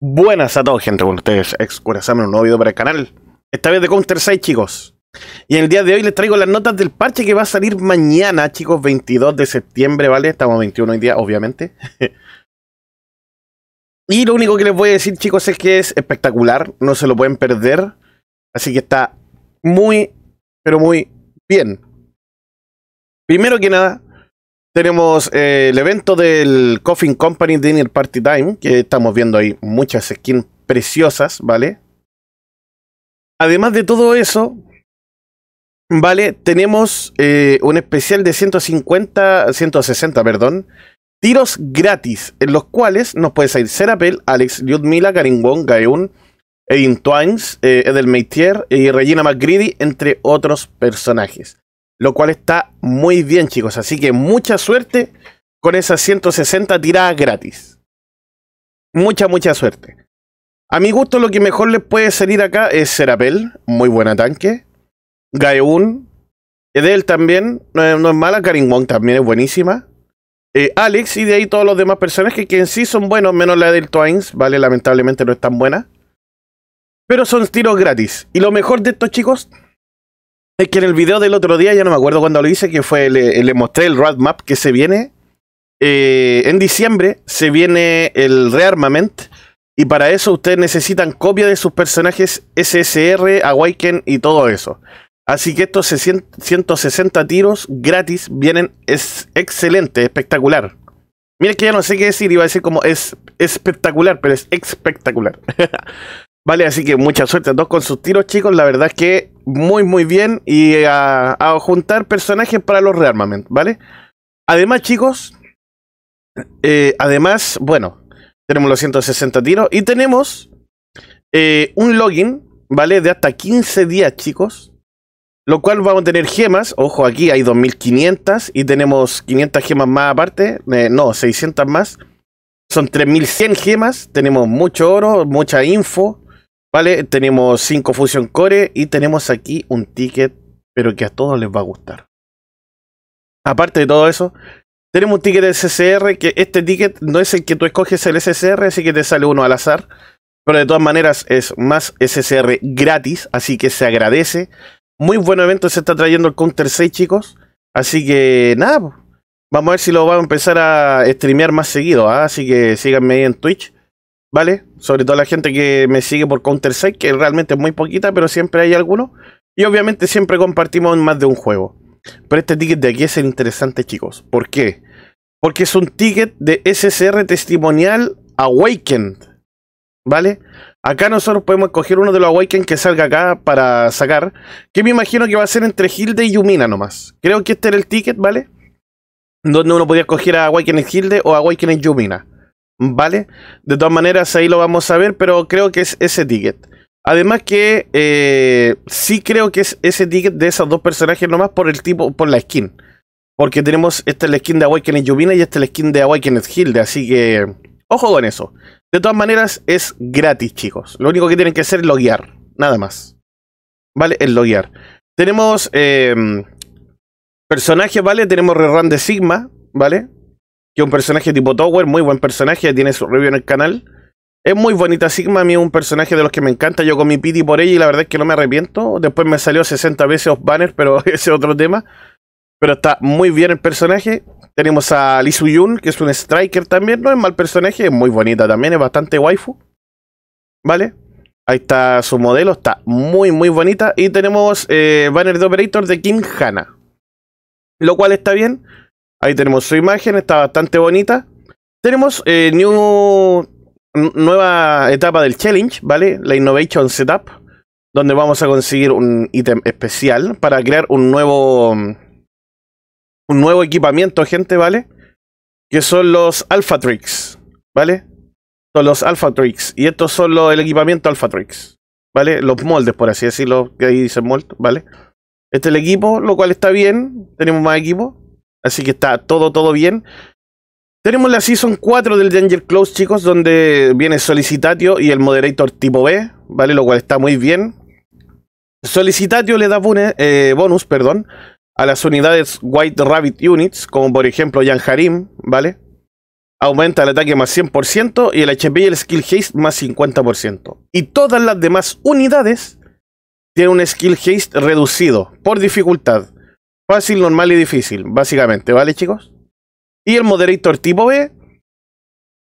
Buenas a todos gente, con ustedes Excurazame, un nuevo video para el canal Esta vez de Counter strike chicos Y el día de hoy les traigo las notas del parche que va a salir mañana chicos 22 de septiembre, ¿vale? Estamos 21 hoy día, obviamente Y lo único que les voy a decir chicos es que es espectacular No se lo pueden perder Así que está muy, pero muy bien Primero que nada, tenemos eh, el evento del Coffin Company Dinner Party Time, que estamos viendo ahí muchas skins preciosas, ¿vale? Además de todo eso, ¿vale? Tenemos eh, un especial de 150, 160, perdón, tiros gratis, en los cuales nos puede salir Serapel, Alex, Lyudmila, Karin Wong, Gaeun, Edin Twines, eh, Edel y eh, Regina McGreedy, entre otros personajes lo cual está muy bien, chicos. Así que mucha suerte con esas 160 tiradas gratis. Mucha, mucha suerte. A mi gusto, lo que mejor les puede salir acá es Serapel, muy buena tanque. Gaeun, Edel también, no es, mala. Karin Wong también es buenísima. Eh, Alex y de ahí todos los demás personajes que en sí son buenos, menos la del Twines, ¿vale? Lamentablemente no es tan buena. Pero son tiros gratis. Y lo mejor de estos chicos es que en el video del otro día, ya no me acuerdo cuando lo hice, que fue, le, mostré el roadmap que se viene. Eh, en diciembre se viene el rearmament. Y para eso ustedes necesitan copia de sus personajes SSR, Awaken y todo eso. Así que estos 160 tiros gratis vienen es excelente, espectacular. Mira que ya no sé qué decir, iba a decir como es espectacular, pero es espectacular. Vale, así que mucha suerte. Dos con sus tiros, chicos. La verdad es que muy, muy bien. Y a, juntar personajes para los rearmament, ¿vale? Además, chicos. Eh, además, bueno, tenemos los 160 tiros. Y tenemos eh, un login, ¿vale? De hasta 15 días, chicos. Lo cual vamos a tener gemas. Ojo, aquí hay 2500 y tenemos 500 gemas más aparte. Eh, no, 600 más. Son 3100 gemas. Tenemos mucho oro, mucha info. Vale, tenemos 5 Fusion Core y tenemos aquí un ticket, pero que a todos les va a gustar. Aparte de todo eso, tenemos un ticket de SCR, que este ticket no es el que tú escoges el SCR, así que te sale uno al azar. Pero de todas maneras es más SCR gratis, así que se agradece. Muy buen evento se está trayendo el Counter 6, chicos. Así que nada, vamos a ver si lo vamos a empezar a streamear más seguido. ¿ah? Así que síganme ahí en Twitch ¿vale? Sobre todo la gente que me sigue por Counter-Strike, que realmente es muy poquita, pero siempre hay alguno Y obviamente siempre compartimos más de un juego. Pero este ticket de aquí es el interesante, chicos. ¿Por qué? Porque es un ticket de SSR testimonial Awakened, ¿vale? Acá nosotros podemos escoger uno de los Awakened que salga acá para sacar. Que me imagino que va a ser entre Hilde y Yumina nomás. Creo que este era el ticket, ¿vale? Donde uno podía escoger a Awakened Hilde o Awakened Yumina. ¿vale? De todas maneras, ahí lo vamos a ver, pero creo que es ese ticket. Además que eh, sí creo que es ese ticket de esos dos personajes nomás por el tipo, por la skin. Porque tenemos, esta es la skin de Awakened Yubina y esta es la skin de Awakened Hilde, así que ojo con eso. De todas maneras, es gratis, chicos. Lo único que tienen que hacer es loguear, nada más. ¿Vale? el loguear. Tenemos eh, personajes, ¿vale? Tenemos Rerun de Sigma, ¿vale? que un personaje tipo Tower, muy buen personaje, tiene su review en el canal. Es muy bonita Sigma, a mí es un personaje de los que me encanta. Yo con mi piti por ella y la verdad es que no me arrepiento. Después me salió 60 veces los banner, pero ese es otro tema. Pero está muy bien el personaje. Tenemos a Lee Yun, que es un striker también. No es mal personaje, es muy bonita también, es bastante waifu. ¿Vale? Ahí está su modelo, está muy, muy bonita. Y tenemos eh, banner de Operator de Kim Hana. Lo cual está bien. Ahí tenemos su imagen, está bastante bonita. Tenemos eh, new, nueva etapa del challenge, ¿vale? La Innovation Setup, donde vamos a conseguir un ítem especial para crear un nuevo, un nuevo equipamiento, gente, ¿vale? Que son los Alpha Tricks, ¿vale? Son los Alpha Tricks. Y estos son los, el equipamiento Alpha Tricks, ¿vale? Los moldes, por así decirlo, que ahí dicen moldes, ¿vale? Este es el equipo, lo cual está bien. Tenemos más equipo. Así que está todo, todo bien. Tenemos la Season 4 del Danger Close, chicos, donde viene Solicitatio y el Moderator tipo B, ¿vale? Lo cual está muy bien. Solicitatio le da eh, bonus, perdón, a las unidades White Rabbit Units, como por ejemplo Jan Harim, ¿vale? Aumenta el ataque más 100% y el HP y el Skill Haste más 50%. Y todas las demás unidades tienen un Skill Haste reducido por dificultad. Fácil, normal y difícil, básicamente, ¿vale, chicos? Y el moderator tipo B,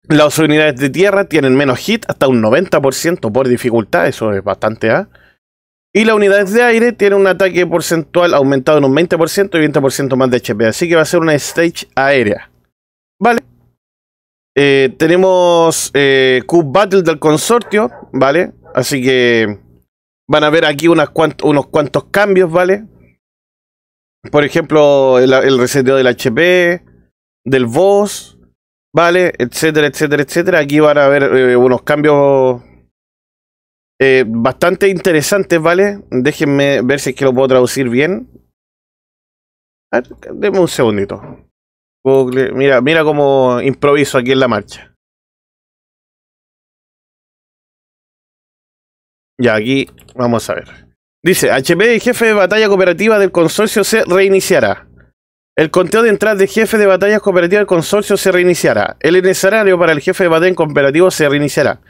las unidades de tierra tienen menos hit, hasta un 90% por dificultad, eso es bastante A. ¿ah? Y las unidades de aire tienen un ataque porcentual aumentado en un 20% y 20% más de HP, así que va a ser una stage aérea. ¿Vale? Eh, tenemos eh, Cube Battle del consortio, ¿vale? Así que van a ver aquí unas unos cuantos cambios, ¿vale? Por ejemplo, el, reseteo del HP, del voz, ¿vale? Etcétera, etcétera, etcétera. Aquí van a haber eh, unos cambios eh, bastante interesantes, ¿vale? Déjenme ver si es que lo puedo traducir bien. A ver, denme un segundito. mira, mira cómo improviso aquí en la marcha. Ya, aquí vamos a ver. Dice, HP jefe de batalla cooperativa del consorcio se reiniciará. El conteo de entrada de jefe de batallas cooperativa del consorcio se reiniciará. El necesario para el jefe de batalla cooperativo se reiniciará.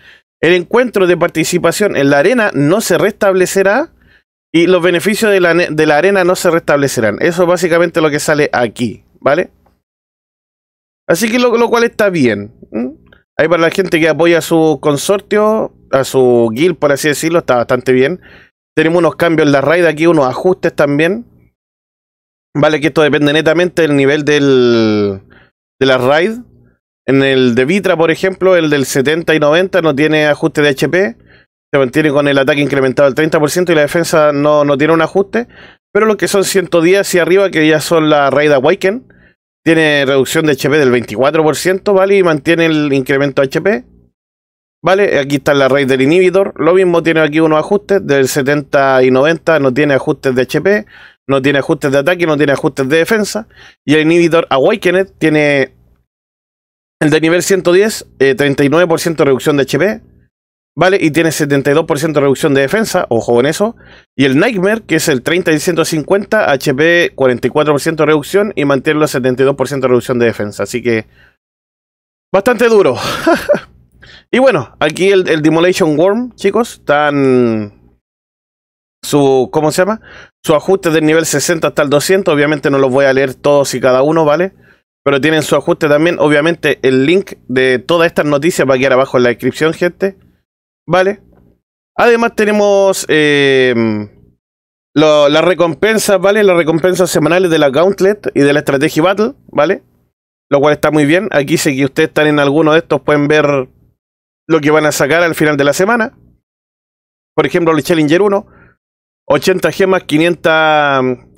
El encuentro de participación en la arena no se restablecerá y los beneficios de la, arena no se restablecerán. Eso es básicamente lo que sale aquí, ¿vale? Así que lo, cual está bien. Hay Ahí para la gente que apoya a su consorcio, a su guild, por así decirlo, está bastante bien. Tenemos unos cambios en la raid aquí, unos ajustes también. Vale, que esto depende netamente del nivel del, de la raid. En el de Vitra, por ejemplo, el del 70 y 90 no tiene ajuste de HP. Se mantiene con el ataque incrementado al 30% y la defensa no, tiene un ajuste. Pero lo que son 110 y arriba, que ya son la Raid Awaken, tiene reducción de HP del 24%, ¿vale? Y mantiene el incremento HP. ¿Vale? Aquí está la raíz del inhibidor. Lo mismo tiene aquí unos ajustes del 70 y 90. No tiene ajustes de HP, no tiene ajustes de ataque, no tiene ajustes de defensa. Y el inhibidor Awakened tiene el de nivel 110, 39% eh, reducción de HP. ¿Vale? Y tiene 72% reducción de defensa, ojo con eso. Y el Nightmare, que es el 30 y 150, HP 44% reducción y mantiene los 72% reducción de defensa. Así que... Bastante duro. Y bueno, aquí el, el Worm, chicos, están su, ¿cómo se llama? Su ajuste del nivel 60 hasta el 200, obviamente no los voy a leer todos y cada uno, ¿vale? Pero tienen su ajuste también, obviamente el link de todas estas noticias va a quedar abajo en la descripción, gente, ¿vale? Además tenemos eh, las recompensas, ¿vale? Las recompensas semanales de la Gauntlet y de la Strategy Battle, ¿vale? Lo cual está muy bien. Aquí sé que ustedes están en alguno de estos pueden ver lo que van a sacar al final de la semana. Por ejemplo, el Challenger 1, 80 gemas, 500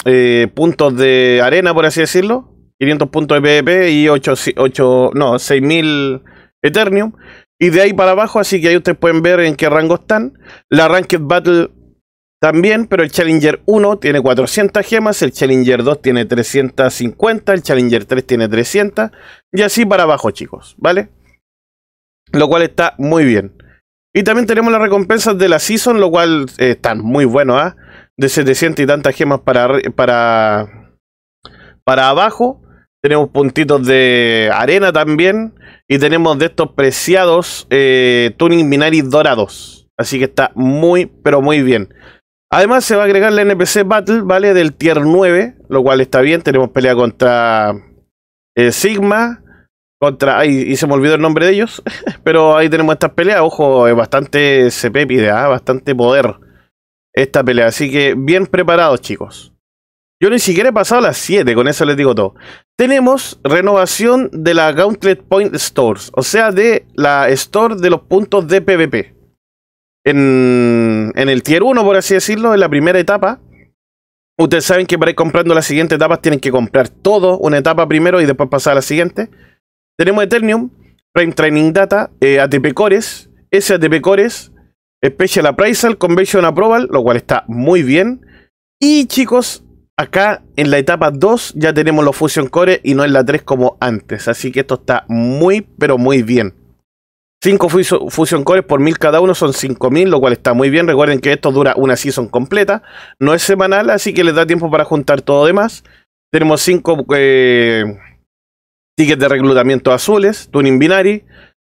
eh, puntos de arena, por así decirlo, 500 puntos de PvP y 8, 8 no, 6000 Eternium. Y de ahí para abajo, así que ahí ustedes pueden ver en qué rango están. La Ranked Battle también, pero el Challenger 1 tiene 400 gemas, el Challenger 2 tiene 350, el Challenger 3 tiene 300, y así para abajo, chicos, ¿vale? lo cual está muy bien. Y también tenemos las recompensas de la Season, lo cual está eh, están muy bueno. ¿ah? De 700 y tantas gemas para, para, para abajo. Tenemos puntitos de arena también. Y tenemos de estos preciados eh, Tuning minaris dorados. Así que está muy, pero muy bien. Además se va a agregar la NPC Battle, ¿vale? Del tier 9, lo cual está bien. Tenemos pelea contra eh, Sigma, contra, y se me olvidó el nombre de ellos, pero ahí tenemos estas peleas, ojo, es bastante CPP, bastante poder esta pelea, así que bien preparados chicos. Yo ni siquiera he pasado las 7, con eso les digo todo. Tenemos renovación de la Gauntlet Point Stores, o sea, de la store de los puntos de PvP. En, en el tier 1, por así decirlo, en la primera etapa, ustedes saben que para ir comprando las siguientes etapas tienen que comprar todo, una etapa primero y después pasar a la siguiente. Tenemos Eternium, rain Training Data, eh, ATP Cores, SATP Cores, Special Appraisal, Convention Approval, lo cual está muy bien. Y chicos, acá en la etapa 2 ya tenemos los Fusion Cores y no en la 3 como antes. Así que esto está muy, pero muy bien. 5 Fusion Cores por 1000 cada uno son 5000, lo cual está muy bien. Recuerden que esto dura una season completa, no es semanal, así que les da tiempo para juntar todo demás. Tenemos 5 tickets de reclutamiento azules, Tuning Binary,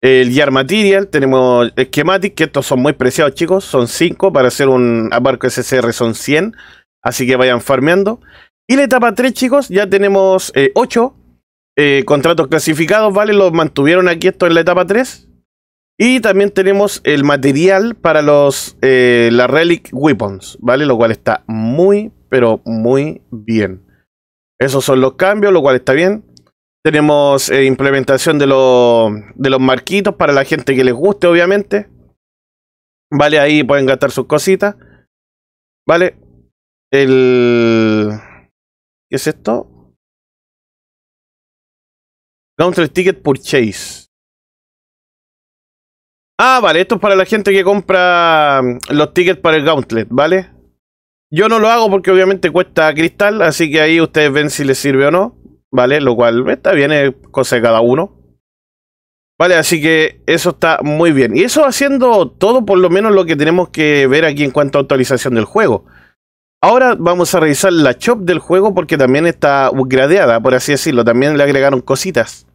el gear Material, tenemos Schematic, que estos son muy preciados, chicos. Son 5 para hacer un barco SCR, son 100. Así que vayan farmeando. Y la etapa 3, chicos, ya tenemos 8 eh, eh, contratos clasificados, ¿vale? Los mantuvieron aquí esto en la etapa 3. Y también tenemos el material para los eh, la Relic Weapons, ¿vale? Lo cual está muy, pero muy bien. Esos son los cambios, lo cual está bien. Tenemos eh, implementación de, los marquitos para la gente que les guste, obviamente. Vale, ahí pueden gastar sus cositas. Vale. El... ¿Qué es esto? Gauntlet Ticket Purchase. Ah, vale, esto es para la gente que compra mm, los tickets para el Gauntlet, ¿vale? Yo no lo hago porque obviamente cuesta cristal, así que ahí ustedes ven si les sirve o no. ¿vale? Lo cual eh, está bien, cosa de cada uno. Vale, así que eso está muy bien. Y eso haciendo todo por lo menos lo que tenemos que ver aquí en cuanto a actualización del juego. Ahora vamos a revisar la shop del juego porque también está upgradeada, por así decirlo. También le agregaron cositas.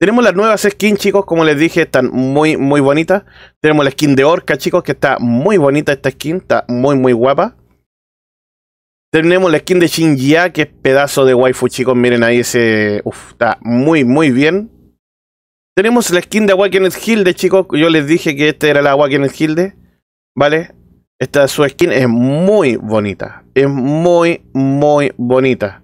Tenemos las nuevas skins, chicos, como les dije, están muy, muy bonitas. Tenemos la skin de Orca, chicos, que está muy bonita esta skin, está muy, muy guapa. Tenemos la skin de ya que es pedazo de waifu, chicos. Miren ahí ese. Uf, está muy, muy bien. Tenemos la skin de Awakened Hilde, chicos. Yo les dije que esta era la Awakened Hilde. ¿Vale? Esta su skin es muy bonita. Es muy, muy bonita.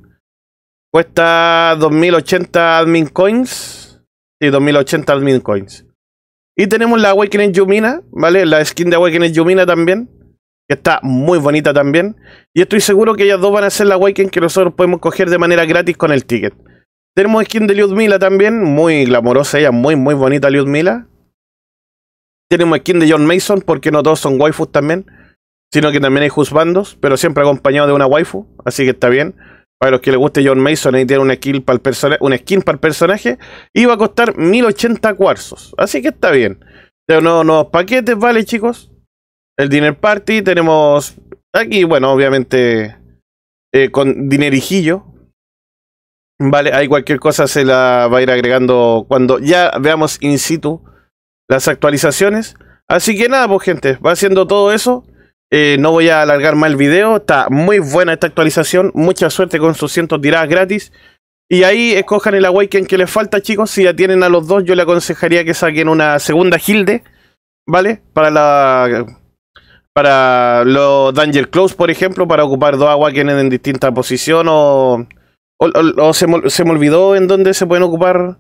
Cuesta 2080 admin coins. Sí, 2080 admin coins. Y tenemos la Awakening Yumina, ¿vale? La skin de Awakened Yumina también está muy bonita también. Y estoy seguro que ellas dos van a ser la waiken. que nosotros podemos coger de manera gratis con el ticket. Tenemos skin de Lyudmila también, muy glamorosa ella, muy muy bonita Lyudmila. Tenemos skin de John Mason, porque no todos son waifus también, sino que también hay husbandos, pero siempre acompañado de una waifu, así que está bien. Para los que les guste John Mason, ahí tiene una skin para el, personaje un skin para el personaje. Y va a costar 1080 cuarzos. Así que está bien. De unos paquetes, ¿vale, chicos? el dinner party. Tenemos aquí, bueno, obviamente eh, con dinerijillo. Vale, hay cualquier cosa se la va a ir agregando cuando ya veamos in situ las actualizaciones. Así que nada, pues gente, va haciendo todo eso. Eh, no voy a alargar más el video. Está muy buena esta actualización. Mucha suerte con sus cientos tiradas gratis. Y ahí escojan el Awaken que les falta, chicos. Si ya tienen a los dos, yo le aconsejaría que saquen una segunda gilde, ¿vale? Para la para los Danger Close, por ejemplo, para ocupar dos quienes en distinta posición o, se, me, olvidó en dónde se pueden ocupar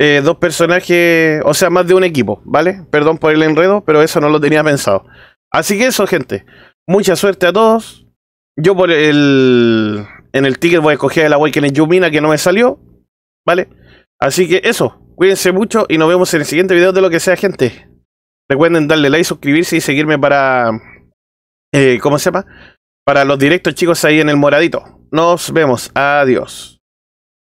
eh, dos personajes, o sea, más de un equipo, ¿vale? Perdón por el enredo, pero eso no lo tenía pensado. Así que eso, gente. Mucha suerte a todos. Yo por el en el ticket voy a escoger el Awakening Yumina que no me salió, ¿vale? Así que eso, cuídense mucho y nos vemos en el siguiente video de lo que sea, gente. Recuerden darle like, suscribirse y seguirme para. Eh, ¿Cómo se llama? Para los directos, chicos, ahí en el moradito. Nos vemos. Adiós.